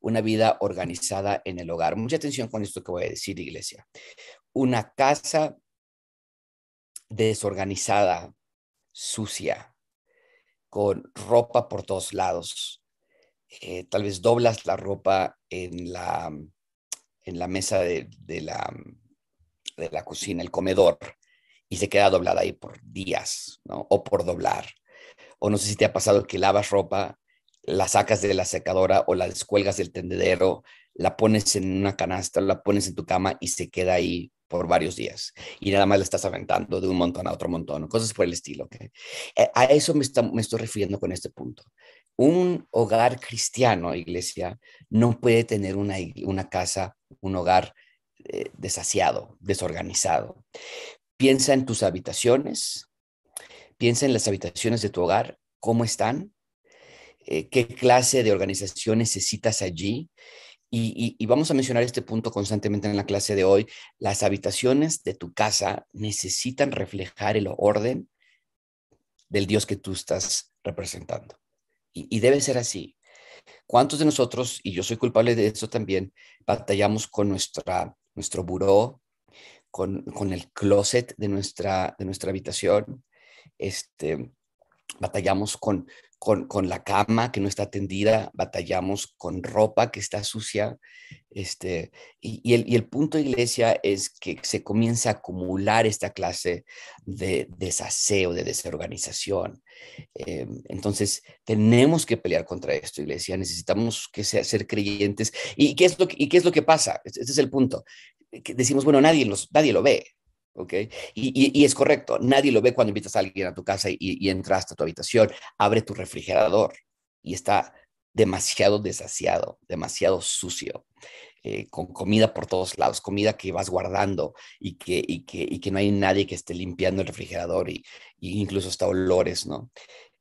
una vida organizada en el hogar. Mucha atención con esto que voy a decir, iglesia. Una casa desorganizada, sucia, con ropa por todos lados. Eh, tal vez doblas la ropa en la, en la mesa de, de, la, de la cocina, el comedor, y se queda doblada ahí por días, ¿no? O por doblar. O no sé si te ha pasado que lavas ropa la sacas de la secadora o la descuelgas del tendedero, la pones en una canasta, la pones en tu cama y se queda ahí por varios días. Y nada más la estás aventando de un montón a otro montón, cosas por el estilo. Eh, a eso me, estoy refiriendo con este punto. Un hogar cristiano, iglesia, no puede tener una, casa, un hogar eh, desasiado, desorganizado. Piensa en tus habitaciones, piensa en las habitaciones de tu hogar, cómo están, eh, qué clase de organización necesitas allí. Y, vamos a mencionar este punto constantemente en la clase de hoy. Las habitaciones de tu casa necesitan reflejar el orden del Dios que tú estás representando. Y, debe ser así. ¿Cuántos de nosotros, y yo soy culpable de eso también, batallamos con nuestra, nuestro buró, con, con el closet de nuestra, de nuestra habitación, este, batallamos con, con, la cama que no está tendida, batallamos con ropa que está sucia. Este, y, el, punto iglesia es que se comienza a acumular esta clase de desaseo, de desorganización. Em, entonces, tenemos que pelear contra esto, iglesia. Necesitamos que sea, ser creyentes. ¿Y qué, es lo que, ¿Y qué es lo que pasa? Este, este es el punto. decimos, bueno, nadie, nadie lo ve. Y, y, es correcto, nadie lo ve cuando invitas a alguien a tu casa y, entras a tu habitación, abre tu refrigerador y está demasiado desasiado, demasiado sucio, eh, con comida por todos lados, comida que vas guardando y que, y que, y que no hay nadie que esté limpiando el refrigerador y, incluso hasta olores, ¿no?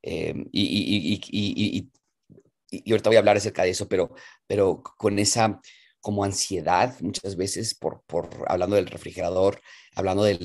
Eh, y, y, ahorita voy a hablar acerca de eso, pero, pero con esa como ansiedad muchas veces por, por hablando del refrigerador, hablando de,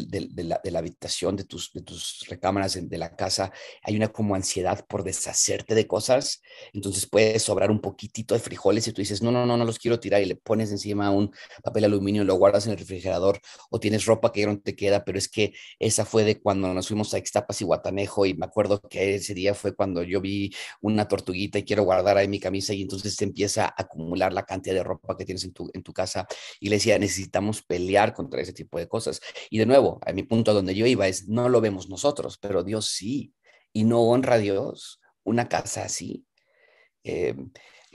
la, habitación, de tus, de tus recámaras, de, la casa, hay una como ansiedad por deshacerte de cosas, entonces puedes sobrar un poquitito de frijoles y tú dices, no, no, no, no los quiero tirar y le pones encima un papel aluminio, lo guardas en el refrigerador o tienes ropa que no te queda, pero es que esa fue de cuando nos fuimos a Ixtapas y Guatanejo y me acuerdo que ese día fue cuando yo vi una tortuguita y quiero guardar ahí mi camisa y entonces te empieza a acumular la cantidad de ropa que tienes en tu, casa. Y le decía, necesitamos pelear contra ese tipo de cosas. Y de nuevo, a mi punto donde yo iba es, no lo vemos nosotros, pero Dios sí. Y no honra a Dios una casa así. Em,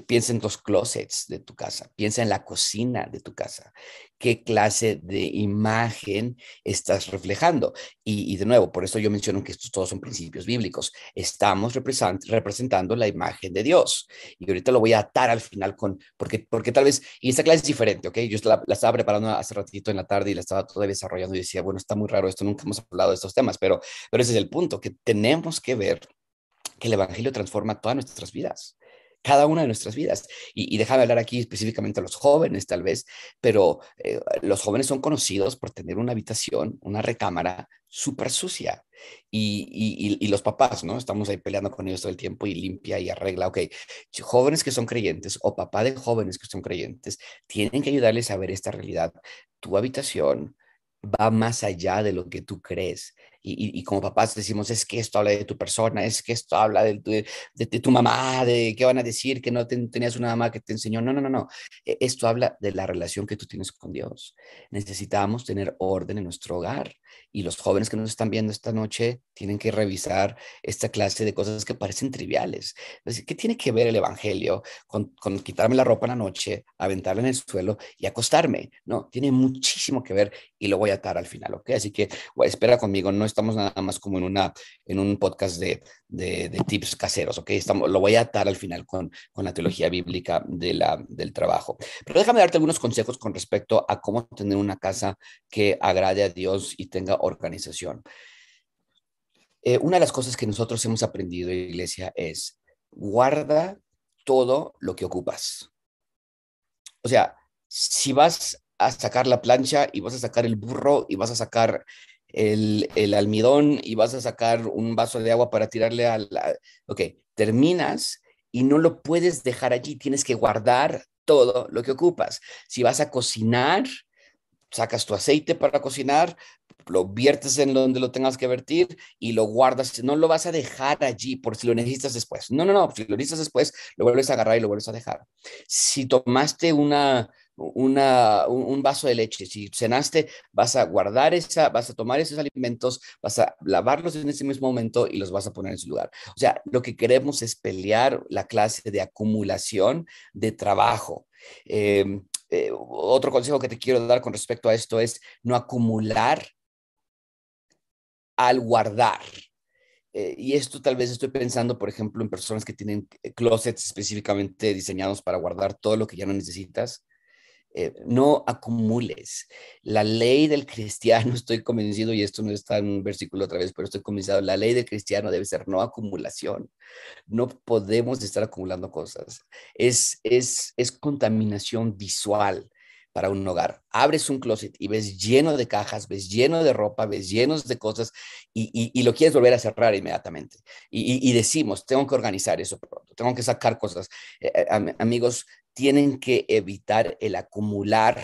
Piensa en los closets de tu casa, piensa en la cocina de tu casa, qué clase de imagen estás reflejando. Y, de nuevo, por eso yo menciono que estos todos son principios bíblicos. Estamos representando la imagen de Dios. Y ahorita lo voy a atar al final con, porque, porque tal vez, y esta clase es diferente, ¿ok? Yo la, estaba preparando hace ratito en la tarde y la estaba todavía desarrollando y decía, bueno, está muy raro esto, nunca hemos hablado de estos temas, pero, pero ese es el punto, que tenemos que ver que el Evangelio transforma todas nuestras vidas cada una de nuestras vidas. Y, déjame hablar aquí específicamente a los jóvenes, tal vez, pero eh, los jóvenes son conocidos por tener una habitación, una recámara súper sucia. Y, los papás, ¿no? Estamos ahí peleando con ellos todo el tiempo y limpia y arregla. Ok, jóvenes que son creyentes o papá de jóvenes que son creyentes, tienen que ayudarles a ver esta realidad. Tu habitación va más allá de lo que tú crees y, como papás decimos, es que esto habla de tu persona, es que esto habla de tu, de, tu mamá, de qué van a decir, que no tenías una mamá que te enseñó. No, no, no, no. E, esto habla de la relación que tú tienes con Dios. Necesitamos tener orden en nuestro hogar y los jóvenes que nos están viendo esta noche tienen que revisar esta clase de cosas que parecen triviales. Pues, ¿Qué tiene que ver el Evangelio con, quitarme la ropa en la noche, aventarla en el suelo y acostarme? No, tiene muchísimo que ver y lo voy a atar al final, ¿ok? Así que espera conmigo, no estoy estamos nada más como en, una, en un podcast de, tips caseros, ¿ok? Estamos, lo voy a atar al final con, la teología bíblica de la, del trabajo. Pero déjame darte algunos consejos con respecto a cómo tener una casa que agrade a Dios y tenga organización. Eh, una de las cosas que nosotros hemos aprendido, iglesia, es guarda todo lo que ocupas. O sea, si vas a sacar la plancha y vas a sacar el burro y vas a sacar el, almidón y vas a sacar un vaso de agua para tirarle a la... Ok, terminas y no lo puedes dejar allí, tienes que guardar todo lo que ocupas. Si vas a cocinar, sacas tu aceite para cocinar, lo viertes en donde lo tengas que vertir y lo guardas. No lo vas a dejar allí por si lo necesitas después. No, no, no. Si lo necesitas después, lo vuelves a agarrar y lo vuelves a dejar. Si tomaste una un, vaso de leche. Si cenaste, vas a guardar esa, vas a tomar esos alimentos, vas a lavarlos en ese mismo momento y los vas a poner en su lugar. O sea, lo que queremos es pelear la clase de acumulación de trabajo. Em, eh, otro consejo que te quiero dar con respecto a esto es no acumular al guardar. Eh, y esto tal vez estoy pensando, por ejemplo, en personas que tienen closets específicamente diseñados para guardar todo lo que ya no necesitas. Eh, no acumules. La ley del cristiano, estoy convencido, y esto no está en un versículo otra vez, pero estoy convencido, la ley del cristiano debe ser no acumulación. No podemos estar acumulando cosas. Es, es, es contaminación visual para un hogar. Abres un closet y ves lleno de cajas, ves lleno de ropa, ves llenos de cosas y, y, lo quieres volver a cerrar inmediatamente. Y, decimos, tengo que organizar eso pronto, tengo que sacar cosas. Eh, eh, amigos, tienen que evitar el acumular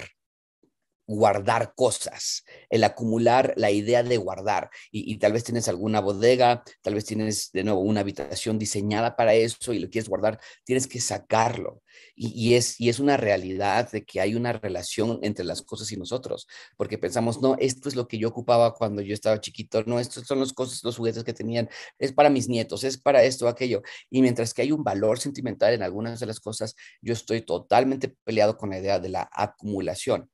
guardar cosas, el acumular la idea de guardar. Y, tal vez tienes alguna bodega, tal vez tienes de nuevo una habitación diseñada para eso y lo quieres guardar, tienes que sacarlo. Y, es, y es una realidad de que hay una relación entre las cosas y nosotros, porque pensamos, no, esto es lo que yo ocupaba cuando yo estaba chiquito, no, estos son los cosas, los juguetes que tenían, es para mis nietos, es para esto, aquello. Y mientras que hay un valor sentimental en algunas de las cosas, yo estoy totalmente peleado con la idea de la acumulación.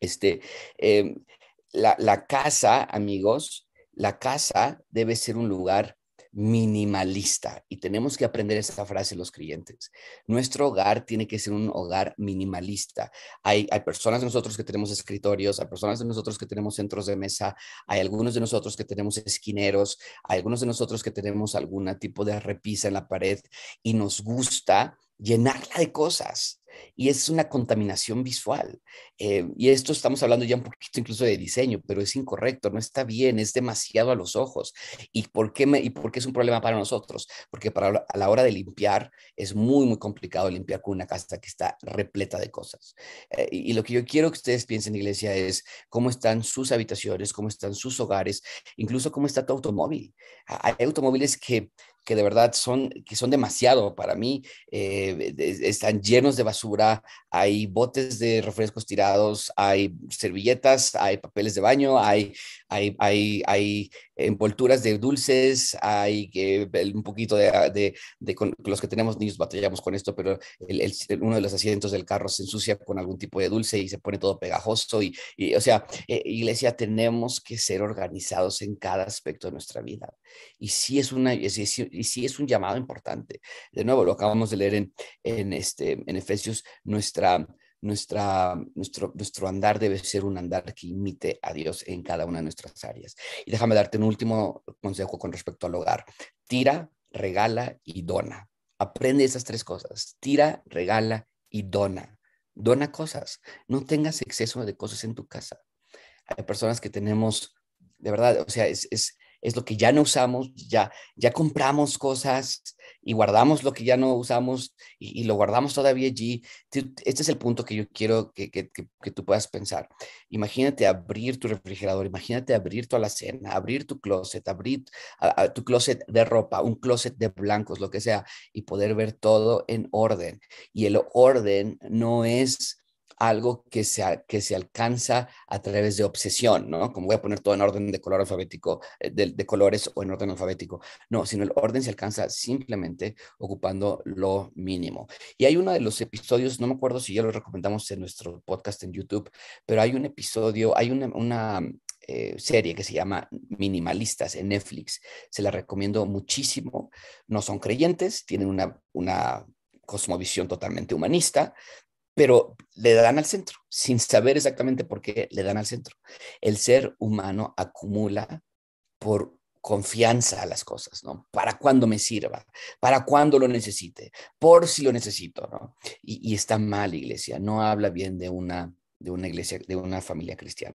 Este, em, la, casa, amigos, la casa debe ser un lugar minimalista y tenemos que aprender esa frase los clientes. Nuestro hogar tiene que ser un hogar minimalista. Hay, personas de nosotros que tenemos escritorios, hay personas de nosotros que tenemos centros de mesa, hay algunos de nosotros que tenemos esquineros, hay algunos de nosotros que tenemos algún tipo de repisa en la pared y nos gusta llenarla de cosas y es una contaminación visual. Eh, y esto estamos hablando ya un poquito incluso de diseño, pero es incorrecto, no está bien, es demasiado a los ojos. ¿Y por qué, y es un problema para nosotros? Porque para, a la hora de limpiar es muy, muy complicado limpiar con una casa que está repleta de cosas. Eh, y, y lo que yo quiero que ustedes piensen, iglesia, es cómo están sus habitaciones, cómo están sus hogares, incluso cómo está tu automóvil. Hay automóviles que que de verdad son, que son demasiado para mí. Eh, están llenos de basura, hay botes de refrescos tirados, hay servilletas, hay papeles de baño, hay, hay, hay, hay envolturas de dulces, hay que un poquito ah, de, de, con los que tenemos niños batallamos con esto, pero uno de los asientos del carro se ensucia con algún tipo de dulce y se pone todo pegajoso. Y, o sea, eh, iglesia, tenemos que ser organizados en cada aspecto de nuestra vida. Y sí es, una, es un llamado importante. De nuevo, lo acabamos de leer en, en, este, en Efesios, nuestra nuestra, nuestro, nuestro andar debe ser un andar que imite a Dios en cada una de nuestras áreas. Y déjame darte un último consejo con respecto al hogar. Tira, regala y dona. Aprende esas tres cosas. Tira, regala y dona. Dona cosas. No tengas exceso de cosas en tu casa. Hay personas que tenemos, de verdad, o sea, es, es, es lo que ya no usamos, ya, ya compramos cosas y guardamos lo que ya no usamos y, lo guardamos todavía allí. Este es el punto que yo quiero que, tú puedas pensar. Imagínate abrir tu refrigerador, imagínate abrir tu alacena, abrir tu closet, abrir tu closet de ropa, un closet de blancos, lo que sea, y poder ver todo en orden. Y el orden no es algo que se, que se alcanza a través de obsesión, ¿no? Como voy a poner todo en orden de color alfabético, eh, de, colores o en orden alfabético. No, sino el orden se alcanza simplemente ocupando lo mínimo. Y hay uno de los episodios, no me acuerdo si ya lo recomendamos en nuestro podcast en YouTube, pero hay un episodio, hay una, eh, serie que se llama Minimalistas en Netflix. Se la recomiendo muchísimo. No son creyentes, tienen una, una cosmovisión totalmente humanista, pero le dan al centro, sin saber exactamente por qué le dan al centro. El ser humano acumula por confianza a las cosas, ¿no? Para cuando me sirva, para cuando lo necesite, por si lo necesito, ¿no? Y, está mal, iglesia, no habla bien de una, de una iglesia, de una familia cristiana.